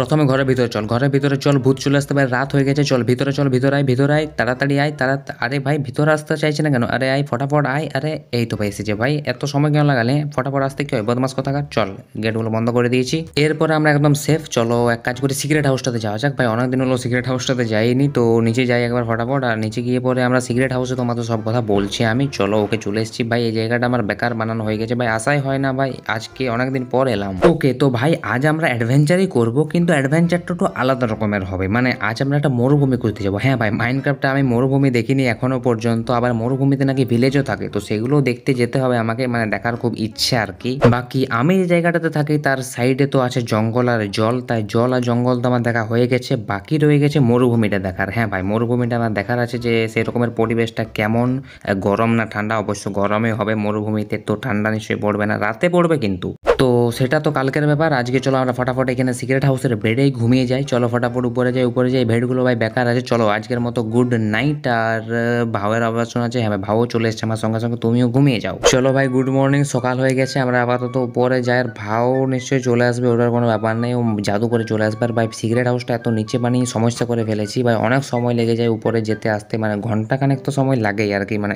প্রথমে ঘরের ভিতরে চল ঘরের ভিতরে চল ভূত চলে আসতে পারে রাত হয়ে গেছে চল ভিতরে চল ভিতরে আয় ভিতরে আয় তাড়াতাড়ি আয় তারা আরে ভাই ভিতরে আসতে চাইছে না কেন আরে আয় ফটাফট আয় আরে এই তো ভাই এসেছে ভাই এত সময় কেন লাগালে ফটাফট আসতে কি হয় বদমাস কোথাকার চল গেটগুলো বন্ধ করে দিয়েছি এরপরে আমরা একদম সেফ চলো এক কাজ করি সিগারেট হাউসটাতে যাওয়া যাক ভাই অনেকদিন হলো সিগারেট হাউসটাতে যাইনি তো নিচে যাই একবার ফটাফট আর নিচে গিয়ে পরে আমরা সিগারেট হাউসে তোমাদের সব কথা বলছি আমি চলো ওকে চলে এসেছি ভাই এই জায়গাটা আমার বেকার বানানো হয়ে গেছে ভাই আশাই হয় না ভাই আজকে অনেকদিন পর এলাম ওকে তো ভাই আজ আমরা অ্যাডভেঞ্চারই করবো কিন্তু কিন্তু অ্যাডভেঞ্চারটা একটু আলাদা রকমের হবে মানে আজ আমরা একটা মরুভূমি ঘুরতে যাবো হ্যাঁ ভাই মাইনক্রাফ্টটা আমি মরুভূমি দেখিনি এখনও পর্যন্ত আবার মরুভূমিতে নাকি ভিলেজও থাকে তো সেগুলো দেখতে যেতে হবে আমাকে মানে দেখার খুব ইচ্ছে আর কি বাকি আমি যে জায়গাটাতে থাকি তার সাইডে তো আছে জঙ্গল আর জল তাই জল আর জঙ্গল তো আমার দেখা হয়ে গেছে বাকি রয়ে গেছে মরুভূমিটা দেখার হ্যাঁ ভাই মরুভূমিটা আমার দেখার আছে যে সেই রকমের পরিবেশটা কেমন গরম না ঠান্ডা অবশ্য গরমে হবে মরুভূমিতে তো ঠান্ডা নিশ্চয়ই পড়বে না রাতে পড়বে কিন্তু তো সেটা তো কালকের ব্যাপার আজকে চলো আমরা ফটাফট এখানে সিক্রেট হাউসের বেডেই ঘুমিয়ে যাই চলো ফটাফট উপরে যাই উপরে যাই বেডগুলো ভাই বেকার আছে চলো আজকের মতো গুড নাইট আর ভাওয়ের আবার শোনা আছে হ্যাঁ ভাও চলে এসছে আমার সঙ্গে সঙ্গে তুমিও ঘুমিয়ে যাও চলো ভাই গুড মর্নিং সকাল হয়ে গেছে আমরা আপাতত উপরে যাই আর ভাও নিশ্চয়ই চলে আসবে ওটার কোনো ব্যাপার নেই ও জাদু করে চলে আসবে আর ভাই সিগারেট হাউসটা এত নিচে বানিয়ে সমস্যা করে ফেলেছি ভাই অনেক সময় লেগে যায় উপরে যেতে আসতে মানে ঘন্টা খানেক তো সময় লাগেই আর কি মানে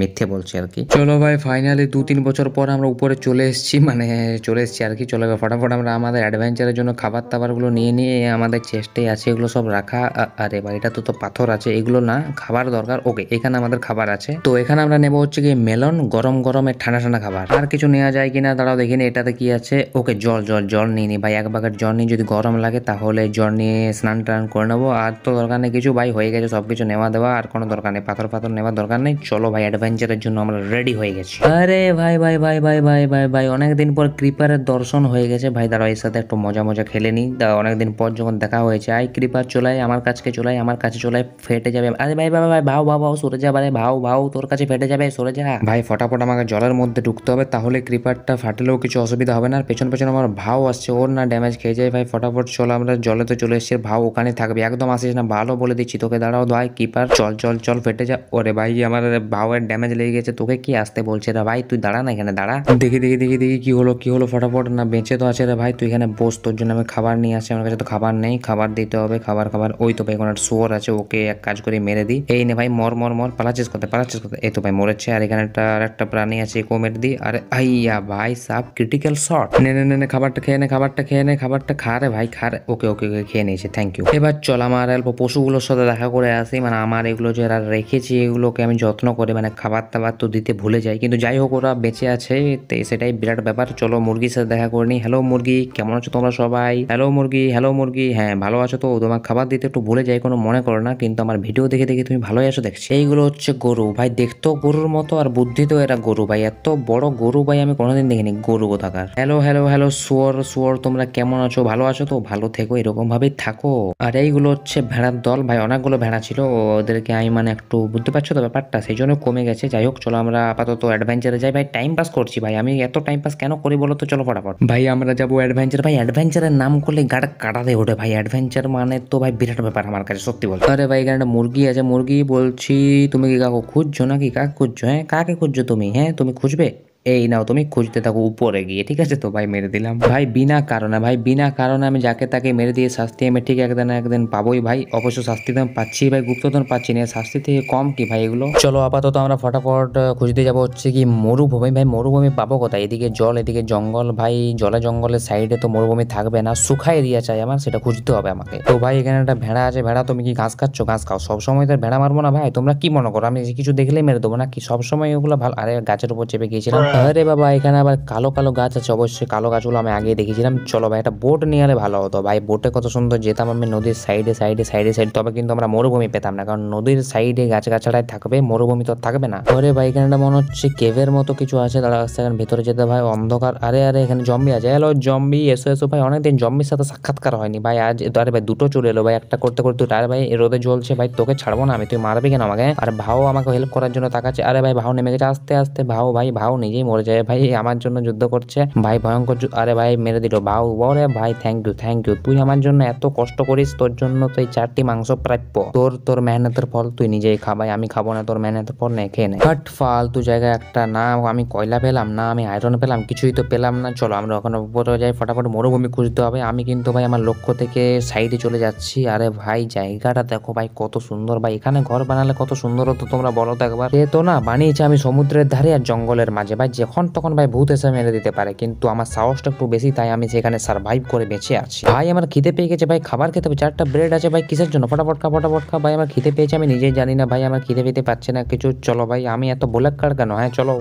মিথ্যে বলছে আর কি চলো ভাই ফাইনালি দু তিন বছর পর আমরা উপরে চলে এসেছি মানে চলে এসেছি আর কি চলে যাবে ফটাফট আমরা আমাদের অ্যাডভেঞ্চারের জন্য খাবার দাবারগুলো নিয়ে নিয়ে আমাদের চেস্টেই আছে এগুলো সব রাখা আরে বাড়িটা এটা তো তো পাথর আছে এগুলো না খাবার দরকার ওকে এখানে আমাদের খাবার আছে তো এখানে আমরা নেবো হচ্ছে কি মেলন গরম গরমের ঠান্ডা ঠান্ডা খাবার আর কিছু নেওয়া যায় কিনা দাঁড়াও না এটাতে কি আছে ওকে জল জল জল নিয়ে নিই ভাই এক বাকেট জল নিয়ে যদি গরম লাগে তাহলে জল নিয়ে স্নান টান করে নেবো আর তো দরকার নেই কিছু ভাই হয়ে গেছে সব কিছু নেওয়া দেওয়া আর কোনো দরকার নেই পাথর পাথর নেওয়ার দরকার নেই চলো ভাই অ্যাডভেঞ্চারের জন্য আমরা রেডি হয়ে গেছি আরে ভাই ভাই ভাই ভাই ভাই ভাই ভাই অনেকদিন পর ক্রি ক্রিপারের দর্শন হয়ে গেছে ভাই দাঁড়া এর সাথে একটু মজা মজা খেলে নিই অনেকদিন পর যখন দেখা হয়েছে আই ক্রিপার চলাই আমার কাছে চলাই আমার কাছে চলাই ফেটে যাবে আরে ভাই ভাই ভাই ভাও ভাও ভাও সরে যা ভাই ভাও ভাও তোর কাছে ফেটে যাবে সরে যা ভাই ফটাফট আমাকে জলের মধ্যে ঢুকতে হবে তাহলে ক্রিপারটা ফাটলেও কিছু অসুবিধা হবে না আর পেছন পেছন আমার ভাও আসছে ওর না ড্যামেজ খেয়ে যায় ভাই ফটাফট চল আমরা জলে তো চলে এসছি ভাও ওখানে থাকবে একদম আসিস না ভালো বলে দিচ্ছি তোকে দাঁড়াও ভাই কিপার চল চল চল ফেটে যা ওরে ভাই আমার ভাওয়ের ড্যামেজ লেগে গেছে তোকে কি আসতে বলছে রে ভাই তুই দাঁড়া না এখানে দাঁড়া দেখি দেখি দেখি দেখি কি হলো কি হলো হলো ফটাফট না বেঁচে তো আছে রে ভাই তুই এখানে বস তোর জন্য আমি খাবার নিয়ে আসি আমার কাছে তো খাবার নেই খাবার দিতে হবে খাবার খাবার ওই তো ভাই এখন একটা শুয়োর আছে ওকে এক কাজ করে মেরে দিই এই নে ভাই মর মর মর পালাচ্ছিস করতে পালাচ্ছিস করতে এই তো ভাই মরেছে আর এখানে একটা একটা প্রাণী আছে একেও মেরে দিই আর আইয়া ভাই সাপ ক্রিটিক্যাল শট নে নে নে খাবারটা খেয়ে নে খাবারটা খেয়ে নে খাবারটা খা রে ভাই খা রে ওকে ওকে ওকে খেয়ে নিয়েছে থ্যাংক ইউ এবার চল আমার অল্প পশুগুলোর সাথে দেখা করে আসি মানে আমার এগুলো যারা রেখেছি এগুলোকে আমি যত্ন করে মানে খাবার দাবার তো দিতে ভুলে যাই কিন্তু যাই হোক ওরা বেঁচে আছে সেটাই বিরাট ব্যাপার চলো মুরগির সাথে দেখা করিনি হ্যালো মুরগি কেমন আছো তোমরা সবাই হ্যালো মুরগি হ্যালো মুরগি হ্যাঁ ভালো আছো তো তোমার খাবার দিতে একটু ভুলে যাই কোনো মনে করো না কিন্তু আমার ভিডিও দেখে দেখে তুমি ভালোই আছো দেখছি এইগুলো হচ্ছে গরু ভাই দেখতো গরুর মতো আর বুদ্ধি তো এরা গরু ভাই এত বড় গরু ভাই আমি কোনোদিন দেখিনি গরু কোথাকার হ্যালো হ্যালো হ্যালো সুয়র সুয়র তোমরা কেমন আছো ভালো আছো তো ভালো থেকো এরকম ভাবেই থাকো আর এইগুলো হচ্ছে ভেড়ার দল ভাই অনেকগুলো ভেড়া ছিল ওদেরকে আমি মানে একটু বুঝতে পারছো তো ব্যাপারটা সেই জন্য কমে গেছে যাই হোক চলো আমরা আপাতত অ্যাডভেঞ্চারে যাই ভাই টাইম পাস করছি ভাই আমি এত টাইম পাস কেন করি বলো তো চলো ফটাফট ভাই আমরা যাবো অ্যাডভেঞ্চার ভাই অ্যাডভেঞ্চারের নাম করলে গাড় কাটাতে ওঠে ভাই অ্যাডভেঞ্চার মানে তো ভাই বিরাট ব্যাপার আমার কাছে সত্যি বলতে আরে ভাই এখানে একটা মুরগি আছে মুরগি বলছি তুমি কি কাকু খুঁজছো নাকি কাকে খুঁজছো হ্যাঁ কাকে খুঁজছো তুমি হ্যাঁ তুমি খুঁজবে এই নাও তুমি খুঁজতে থাকো উপরে গিয়ে ঠিক আছে তো ভাই মেরে দিলাম ভাই বিনা কারণে ভাই বিনা কারণে আমি যাকে তাকে মেরে দিয়ে শাস্তি আমি ঠিক একদিন একদিন পাবোই ভাই অবশ্য শাস্তি তো আমি পাচ্ছি ভাই গুপ্তধন পাচ্ছি না শাস্তি থেকে কম কি ভাই এগুলো চলো আপাতত আমরা ফটাফট খুঁজতে যাবো হচ্ছে কি মরুভূমি ভাই মরুভূমি পাবো কোথায় এদিকে জল এদিকে জঙ্গল ভাই জলে জঙ্গলের সাইডে তো মরুভূমি থাকবে না শুকায় এরিয়া চাই আমার সেটা খুঁজতে হবে আমাকে তো ভাই এখানে একটা ভেড়া আছে ভেড়া তুমি কি ঘাস খাচ্ছ ঘাস খাও সবসময় তো ভেড়া মারবো না ভাই তোমরা কি মনে করো আমি কিছু দেখলেই মেরে দেবো না কি সবসময় ওগুলো ভালো আরে গাছের উপর চেপে গিয়েছিলাম হ্যাঁ। আরে বাবা এখানে আবার কালো কালো গাছ আছে অবশ্যই কালো গাছগুলো আমি আগে দেখেছিলাম চলো ভাই একটা বোট নিয়ে এলে ভালো হতো ভাই বোটে কত সুন্দর যেতাম আমি নদীর সাইডে সাইডে সাইডে সাইড তবে কিন্তু আমরা মরুভূমি পেতাম না কারণ নদীর সাইডে গাছগাছাটাই থাকবে মরুভূমি তো থাকবে না আরে ভাই এখানে মনে হচ্ছে কেভের মতো কিছু আছে আসতে এখানে ভেতরে যেতে ভাই অন্ধকার আরে আরে এখানে জম্বি আছে হ্যালো জম্বি এসো এসো ভাই অনেকদিন জম্বির সাথে সাক্ষাৎকার হয়নি ভাই আজ আরে ভাই দুটো চলে এলো ভাই একটা করতে করতে আরে ভাই রোদে জ্বলছে ভাই তোকে ছাড়বো না আমি তুই মারবি কেন আমাকে আর ভাও আমাকে হেল্প করার জন্য তাকাচ্ছে আরে ভাই ভাও নেমে গেছে আস্তে আস্তে ভাও ভাই ভাও নিজে নিজেই মরে যায় ভাই আমার জন্য যুদ্ধ করছে ভাই ভয়ঙ্কর আরে ভাই মেরে দিল বাউ বরে ভাই থ্যাংক ইউ থ্যাংক ইউ তুই আমার জন্য এত কষ্ট করিস তোর জন্য তুই চারটি মাংস প্রাপ্য তোর তোর মেহনতের ফল তুই নিজেই খাবাই আমি খাবো না তোর মেহনতের ফল নেই খেয়ে কাট হাট ফালতু জায়গায় একটা না আমি কয়লা পেলাম না আমি আয়রন পেলাম কিছুই তো পেলাম না চলো আমরা ওখানে উপরে যাই ফটাফট মরুভূমি খুঁজতে হবে আমি কিন্তু ভাই আমার লক্ষ্য থেকে সাইডে চলে যাচ্ছি আরে ভাই জায়গাটা দেখো ভাই কত সুন্দর ভাই এখানে ঘর বানালে কত সুন্দর হতো তোমরা বলো তো একবার তো না বানিয়েছে আমি সমুদ্রের ধারে আর জঙ্গলের মাঝে ভাই যখন তখন ভাই ভূত এসে মেরে দিতে পারে কিন্তু আমার সাহসটা একটু বেশি তাই আমি সেখানে সার্ভাইভ করে বেঁচে আছি ভাই আমার খিদে পেয়ে গেছে ভাই খাবার খেতে হবে চারটা ব্রেড আছে ভাই কিসের জন্য ফটাফট খা ভাই আমার খিদে পেয়েছে আমি নিজেই জানি না ভাই আমার খিদে পেতে পারছে না কিছু চলো ভাই আমি এত বোলাক কার কেন হ্যাঁ চলো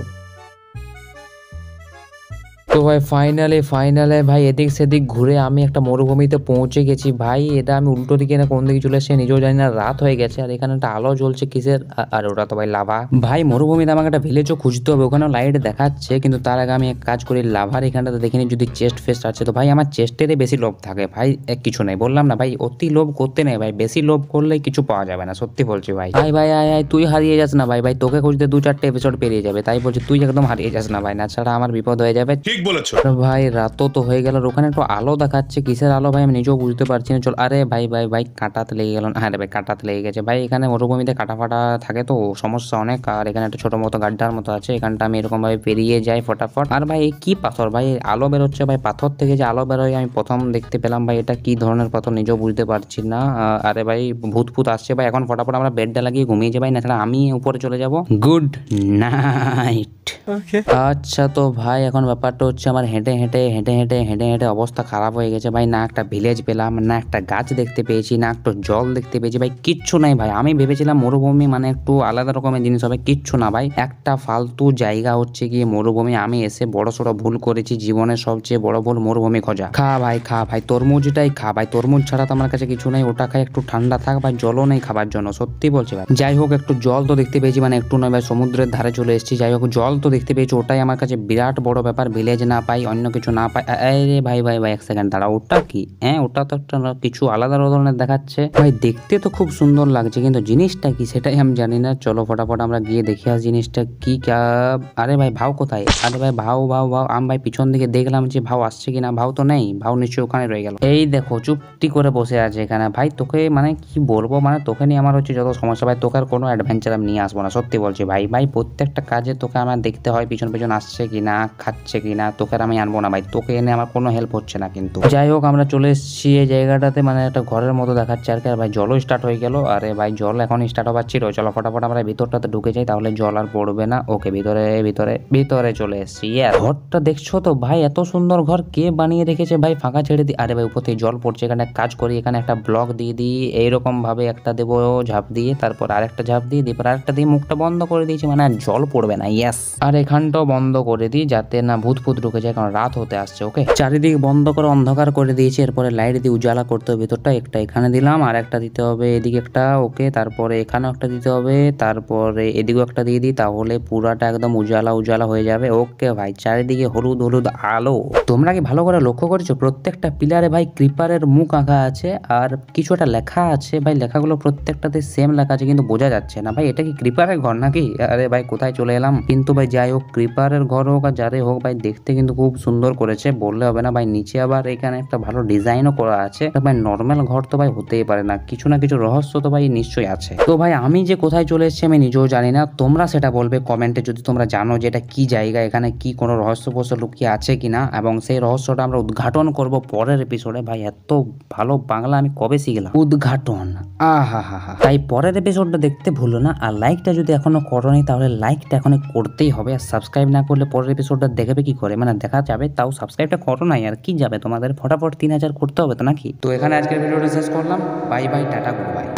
তো ভাই ফাইনালে ফাইনালে ভাই এদিক সেদিক ঘুরে আমি একটা মরুভূমিতে পৌঁছে গেছি ভাই এটা আমি উল্টো দিকে না কোন দিকে চলে এসে নিজেও জানি না রাত হয়ে গেছে আর এখানে একটা আলো জ্বলছে কিসের আর ওটা তো ভাই লাভা ভাই মরুভূমিতে আমাকে একটা ভিলেজও খুঁজতে হবে ওখানে লাইট দেখাচ্ছে কিন্তু তার আগে আমি এক কাজ করি লাভার এখানটাতে দেখিনি যদি চেস্ট ফেস্ট আছে তো ভাই আমার চেস্টেরই বেশি লোভ থাকে ভাই কিছু নেই বললাম না ভাই অতি লোভ করতে নেই ভাই বেশি লোভ করলে কিছু পাওয়া যাবে না সত্যি বলছি ভাই ভাই ভাই আয় আয় তুই হারিয়ে যাস না ভাই ভাই তোকে খুঁজতে দু চারটে এপিসোড পেরিয়ে যাবে তাই বলছি তুই একদম হারিয়ে যাস না ভাই না ছাড়া আমার বিপদ হয়ে যাবে ঠিক বলেছো ভাই রাতও তো হয়ে গেল ওখানে একটু আলো দেখাচ্ছে কিসের আলো ভাই আমি নিজেও বুঝতে পারছি না চল আরে ভাই ভাই ভাই কাটাতে লেগে গেল হ্যাঁ ভাই কাটাতে লেগে গেছে ভাই এখানে মরুভূমিতে কাটাফাটা থাকে তো সমস্যা অনেক আর এখানে একটা ছোট মতো গাড্ডার মতো আছে এখানটা আমি এরকম ভাবে পেরিয়ে যাই ফটাফট আর ভাই কি পাথর ভাই আলো বেরোচ্ছে ভাই পাথর থেকে যে আলো বেরোয় আমি প্রথম দেখতে পেলাম ভাই এটা কি ধরনের পাথর নিজেও বুঝতে পারছি না আরে ভাই ভূত ফুত আসছে ভাই এখন ফটাফট আমরা বেডটা লাগিয়ে ঘুমিয়ে যাই ভাই না আমি উপরে চলে যাব গুড নাইট আচ্ছা তো ভাই এখন ব্যাপারটা হচ্ছে আমার হেঁটে হেঁটে হেঁটে হেঁটে হেঁটে হেঁটে অবস্থা খারাপ হয়ে গেছে ভাই না একটা ভিলেজ পেলাম না একটা গাছ দেখতে পেয়েছি না একটু জল দেখতে পেয়েছি ভাই কিচ্ছু নাই ভাই আমি ভেবেছিলাম মরুভূমি মানে একটু আলাদা রকমের জিনিস হবে কিচ্ছু না ভাই একটা ফালতু জায়গা হচ্ছে গিয়ে মরুভূমি আমি এসে বড় সড়ো ভুল করেছি জীবনের সবচেয়ে বড় ভুল মরুভূমি খোঁজা খা ভাই খা ভাই তরমুজটাই খা ভাই তরমুজ ছাড়া তো আমার কাছে কিছু নাই ওটা খাই একটু ঠান্ডা থাক ভাই জলও নেই খাবার জন্য সত্যি বলছে ভাই যাই হোক একটু জল তো দেখতে পেয়েছি মানে একটু নয় ভাই সমুদ্রের ধারে চলে এসেছি যাই হোক জল তো দেখতে পেয়েছি ওটাই আমার কাছে বিরাট বড় ব্যাপার ভিলেজ কাজ না পাই অন্য কিছু না পাই আরে ভাই ভাই ভাই এক সেকেন্ড দাঁড়া ওটা কি হ্যাঁ ওটা তো একটা কিছু আলাদা ধরনের দেখাচ্ছে ভাই দেখতে তো খুব সুন্দর লাগছে কিন্তু জিনিসটা কি সেটাই আমি জানি না চলো ফটাফট আমরা গিয়ে দেখে আস জিনিসটা কি আরে ভাই ভাও কোথায় আরে ভাই ভাও ভাও ভাও আম ভাই পিছন দিকে দেখলাম যে ভাও আসছে কিনা ভাও তো নেই ভাও নিশ্চয়ই ওখানে রয়ে গেল এই দেখো চুপটি করে বসে আছে এখানে ভাই তোকে মানে কি বলবো মানে তোকে নিয়ে আমার হচ্ছে যত সমস্যা ভাই তোকে আর কোনো অ্যাডভেঞ্চার আমি নিয়ে আসবো না সত্যি বলছি ভাই ভাই প্রত্যেকটা কাজে তোকে আমার দেখতে হয় পিছন পিছন আসছে কিনা খাচ্ছে কিনা তোকে আর আমি আনবো না ভাই তোকে এনে আমার কোনো হেল্প হচ্ছে না কিন্তু যাই হোক আমরা চলে এসেছি এই জায়গাটাতে মানে একটা ঘরের মতো দেখাচ্ছে আর কি আর ভাই জলও স্টার্ট হয়ে গেল আরে ভাই জল এখন স্টার্ট ছিল চলো ফটাফট আমরা ভিতরটাতে ঢুকে যাই তাহলে জল আর পড়বে না ওকে ভিতরে ভিতরে ভিতরে চলে এসেছি ঘরটা দেখছো তো ভাই এত সুন্দর ঘর কে বানিয়ে রেখেছে ভাই ফাঁকা ছেড়ে দিই আরে ভাই উপর থেকে জল পড়ছে এখানে কাজ করি এখানে একটা ব্লক দিয়ে দিই এইরকমভাবে একটা দেবো ঝাঁপ দিয়ে তারপর আরেকটা ঝাঁপ দিয়ে দিই আরেকটা দিয়ে মুখটা বন্ধ করে দিয়েছি মানে আর জল পড়বে না ইয়াস আর এখানটাও বন্ধ করে দিই যাতে না ভূত ফুত ঢুকে যায় কারণ রাত হতে আসছে ওকে চারিদিক বন্ধ করে অন্ধকার করে দিয়েছে এরপরে লাইট দিয়ে উজালা করতে হবে ভেতরটা একটা এখানে দিলাম আর একটা দিতে হবে এদিকে একটা ওকে তারপরে এখানেও একটা দিতে হবে তারপরে এদিকেও একটা দিয়ে দিই তাহলে পুরাটা একদম উজালা উজালা হয়ে যাবে ওকে ভাই চারিদিকে হলুদ হলুদ আলো তোমরা কি ভালো করে লক্ষ্য করেছো প্রত্যেকটা পিলারে ভাই ক্রিপারের মুখ আঁকা আছে আর কিছু একটা লেখা আছে ভাই লেখাগুলো প্রত্যেকটাতে সেম লেখা আছে কিন্তু বোঝা যাচ্ছে না ভাই এটা কি ক্রিপারের ঘর নাকি আরে ভাই কোথায় চলে এলাম কিন্তু ভাই যাই হোক ক্রিপারের ঘর হোক আর যারে হোক ভাই দেখতে দেখতে কিন্তু খুব সুন্দর করেছে বললে হবে না ভাই নিচে আবার এখানে একটা ভালো ডিজাইনও করা আছে ভাই নর্মাল ঘর তো ভাই হতেই পারে না কিছু না কিছু রহস্য তো ভাই নিশ্চয়ই আছে তো ভাই আমি যে কোথায় চলে এসেছি আমি নিজেও জানি না তোমরা সেটা বলবে কমেন্টে যদি তোমরা জানো যে এটা কি জায়গা এখানে কি কোনো রহস্য পোস্য লুকিয়ে আছে কিনা এবং সেই রহস্যটা আমরা উদ্ঘাটন করব পরের এপিসোডে ভাই এত ভালো বাংলা আমি কবে শিখলাম উদ্ঘাটন আহা হা হা তাই পরের এপিসোডটা দেখতে ভুলো না আর লাইকটা যদি এখনো করো তাহলে লাইকটা এখন করতেই হবে আর সাবস্ক্রাইব না করলে পরের এপিসোডটা দেখবে কি করে মানে দেখা যাবে তাও সাবস্ক্রাইবটা করো নাই আর কি যাবে তোমাদের ফটাফট তিন হাজার করতে হবে তো নাকি তো এখানে আজকের ভিডিওটা শেষ করলাম bye bye tata good bye